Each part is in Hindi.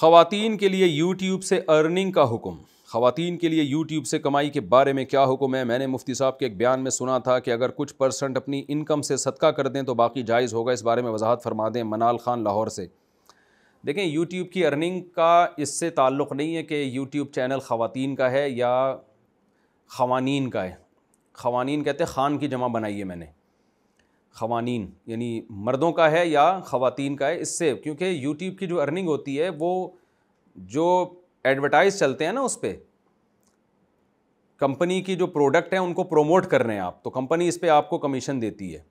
खातन के लिए यूट्यूब से अर्निंग का हुक्म खातन के लिए यूट्यूब से कमाई के बारे में क्या हुक्म है मैंने मुफ्ती साहब के एक बयान में सुना था कि अगर कुछ परसेंट अपनी इनकम से सदका कर दें तो बाकी जायज़ होगा इस बारे में वजाहत फरमा दें मनाल ख़ान लाहौर से देखें यूट्यूब की अर्निंग का इससे ताल्लुक़ नहीं है कि यूट्यूब चैनल ख़वान का है या खवानी का है खवानी कहते हैं ख़ान की जमा बनाई है मैंने खवानीन यानी मर्दों का है या ख़वातीन का है इससे क्योंकि यूट्यूब की जो अर्निंग होती है वो जो एडवर्टाइज़ चलते हैं ना उस पर कंपनी की जो प्रोडक्ट हैं उनको प्रोमोट कर रहे हैं आप तो कंपनी इस पर आपको कमीशन देती है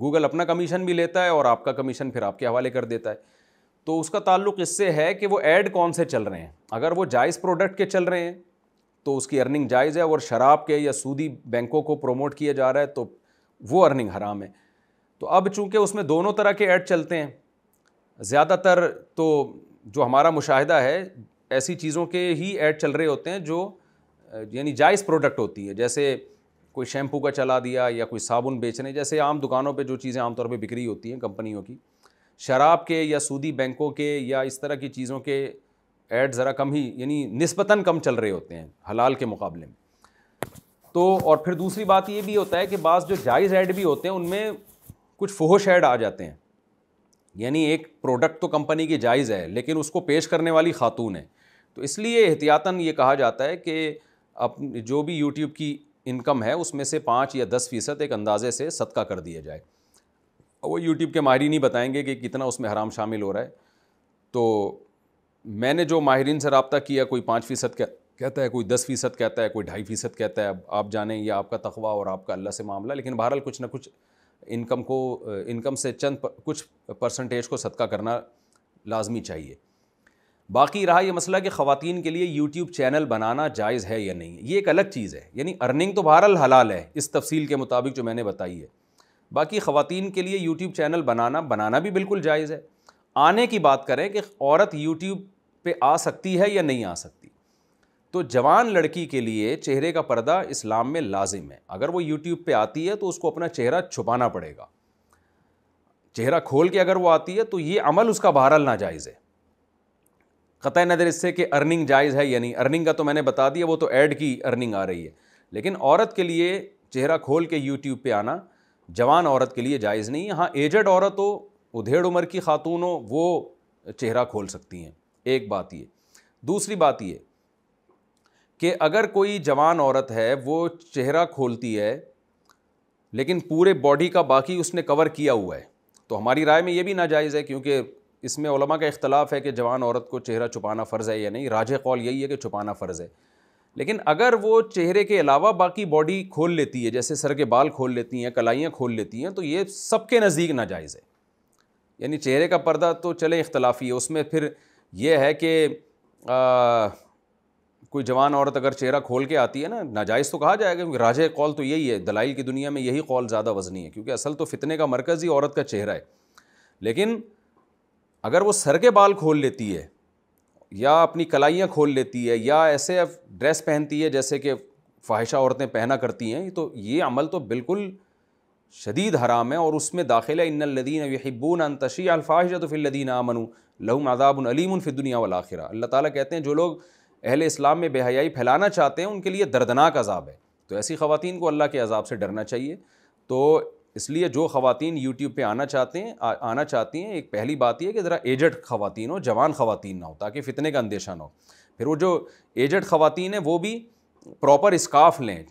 गूगल अपना कमीशन भी लेता है और आपका कमीशन फिर आपके हवाले कर देता है तो उसका ताल्लुक इससे है कि वो ऐड कौन से चल रहे हैं अगर वो जायज़ प्रोडक्ट के चल रहे हैं तो उसकी अर्निंग जायज़ है और शराब के या सूदी बैंकों को प्रोमोट किया जा रहा है तो वो अर्निंग हराम है तो अब चूंकि उसमें दोनों तरह के ऐड चलते हैं ज़्यादातर तो जो हमारा मुशाहिदा है ऐसी चीज़ों के ही ऐड चल रहे होते हैं जो यानी जायज़ प्रोडक्ट होती है जैसे कोई शैम्पू का चला दिया या कोई साबुन बेचने जैसे आम दुकानों पे जो चीज़ें आमतौर पे बिक्री होती हैं कंपनियों की शराब के या सूदी बैंकों के या इस तरह की चीज़ों के ऐड ज़रा कम ही यानी नस्बता कम चल रहे होते हैं हलाल के मुकाबले में तो और फिर दूसरी बात ये भी होता है कि बाज़ जो जायज़ ऐड भी होते हैं उनमें कुछ फोहश ऐड आ जाते हैं यानी एक प्रोडक्ट तो कंपनी की जायज़ है लेकिन उसको पेश करने वाली खातून है तो इसलिए एहतियातन ये कहा जाता है कि अब जो भी यूट्यूब की इनकम है उसमें से पाँच या दस फ़ीसद एक अंदाजे से सदका कर दिया जाए वो यूट्यूब के माहरी ही बताएंगे कि कितना उसमें हराम शामिल हो रहा है तो मैंने जो माहरीन से रबता किया कोई पाँच फ़ीसद कहता है कोई दस फ़ीसद कहता है कोई ढाई फ़ीसद कहता है अब आप जाने ये आपका तखवा और आपका अल्लाह से मामला लेकिन बहरहाल कुछ ना कुछ इनकम को इनकम से चंद पर, कुछ परसेंटेज को सदका करना लाजमी चाहिए बाकी रहा यह मसला कि खातन के लिए यूट्यूब चैनल बनाना जायज़ है या नहीं ये एक अलग चीज़ है यानी अर्निंग तो बहरहाल हलाल है इस तफसील के मुताबिक जो मैंने बताई है बाकी ख़वातीन के लिए यूट्यूब चैनल बनाना बनाना भी बिल्कुल जायज़ है आने की बात करें कि औरत यूट्यूब पर आ सकती है या नहीं आ सकती तो जवान लड़की के लिए चेहरे का पर्दा इस्लाम में लाजिम है अगर वो यूट्यूब पे आती है तो उसको अपना चेहरा छुपाना पड़ेगा चेहरा खोल के अगर वो आती है तो ये अमल उसका ना नाजायज़ है क़त नज़र इससे कि अर्निंग जायज़ है या नहीं अर्निंग का तो मैंने बता दिया वो तो ऐड की अर्निंग आ रही है लेकिन औरत के लिए चेहरा खोल के यूट्यूब पर आना जवान औरत के लिए जायज़ नहीं है हाँ एजड औरत हो उधेड़ उम्र की खातून हो वो चेहरा खोल सकती हैं एक बात ये दूसरी बात ये कि अगर कोई जवान औरत है वो चेहरा खोलती है लेकिन पूरे बॉडी का बाकी उसने कवर किया हुआ है तो हमारी राय में ये भी नाजायज़ है क्योंकि इसमें ओलमा का इख्तलाफ है कि जवान औरत को चेहरा छुपाना फ़र्ज़ है या नहीं राज कौल यही है कि छुपाना फ़र्ज़ है लेकिन अगर वो चेहरे के अलावा बाकी बॉडी खोल लेती है जैसे सर के बाल खोल लेती हैं कलाइयाँ खोल लेती हैं तो ये सब के नज़दीक नाजायज़ है यानी चेहरे का पर्दा तो चले इख्तलाफी है उसमें फिर यह है कि कोई जवान औरत अगर चेहरा खोल के आती है ना नाजायज़ तो कहा जाएगा क्योंकि राजे कौल तो यही है दलाइल की दुनिया में यही कौल ज़्यादा वजनी है क्योंकि असल तो फितने का मरकज़ ही औरत का चेहरा है लेकिन अगर वो सर के बाल खोल लेती है या अपनी कलाइयाँ खोल लेती है या ऐसे ड्रेस पहनती है जैसे कि फाहिशा औरतें पहना करती हैं तो ये अमल तो बिल्कुल शदीद हराम है और उसमें दाखिल है इन्नदीन यहिब्बून अनतशी अलफाहिशत फ़िल्लदीन आमनु लहम आदाबन अलीम फ़िदुनिया वाल आखिर अल्लाह ताली कहते हैं जो लोग अहल इस्लाम में बेहयाई फैलाना चाहते हैं उनके लिए दर्दनाक अजाब है तो ऐसी ख़वान को अल्लाह के अजाब से डरना चाहिए तो इसलिए जो ख़वान यूट्यूब पर आना चाहते हैं आना चाहती हैं एक पहली बात यह कि ज़रा एजट ख़वान हो जवान ख़वान ना हो ताकि फ़ितने का अंदेशा ना हो फिर वो जो एजड ख़वान है वो भी प्रॉपर स्काफ लें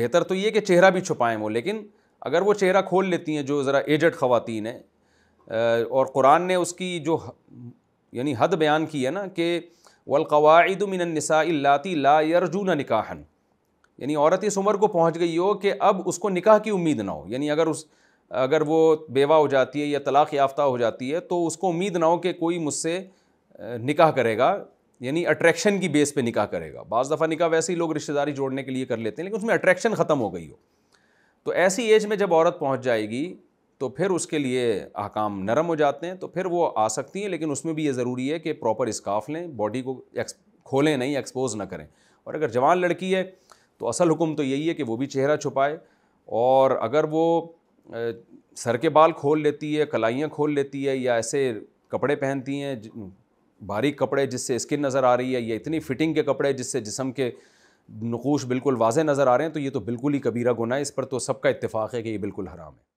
बेहतर तो ये कि चेहरा भी छुपाएं वो लेकिन अगर वो चेहरा खोल लेती हैं जो ज़रा एजट ख़वान है और कुरान ने उसकी जो यानी हद बयान की है ना कि वलकवादमिनसाती ला यरजून निकाहन यानी औरत इस उम्र को पहुँच गई हो कि अब उसको निकाह की उम्मीद ना हो यानी अगर उस अगर वो बेवा हो जाती है या तलाक़ याफ्ता हो जाती है तो उसको उम्मीद ना हो कि कोई मुझसे निकाह करेगा यानी अट्रैक्शन की बेस पर निकाह करेगा बज़ दफ़ा निकाह वैसे ही लोग रिश्तेदारी जोड़ने के लिए कर लेते हैं लेकिन उसमें अट्रैक्शन ख़त्म हो गई हो तो ऐसी एज में जब औरत पहुँच जाएगी तो फिर उसके लिए अहकाम नरम हो जाते हैं तो फिर वो आ सकती हैं लेकिन उसमें भी ये ज़रूरी है कि प्रॉपर इसकाफ़ लें बॉडी को खोलें नहीं एक्सपोज ना करें और अगर जवान लड़की है तो असल हुक्म तो यही है कि वो भी चेहरा छुपाए और अगर वो सर के बाल खोल लेती है कलाइयाँ खोल लेती है या ऐसे कपड़े पहनती हैं बारीक कपड़े जिससे स्किन नज़र आ रही है या इतनी फिटिंग के कपड़े जिससे जिसम के नकूश बिल्कुल वाज नज़र आ रहे हैं तो ये तो बिल्कुल ही कबीरा गुना है इस पर तो सबका इत्तेफाक है कि ये बिल्कुल हराम है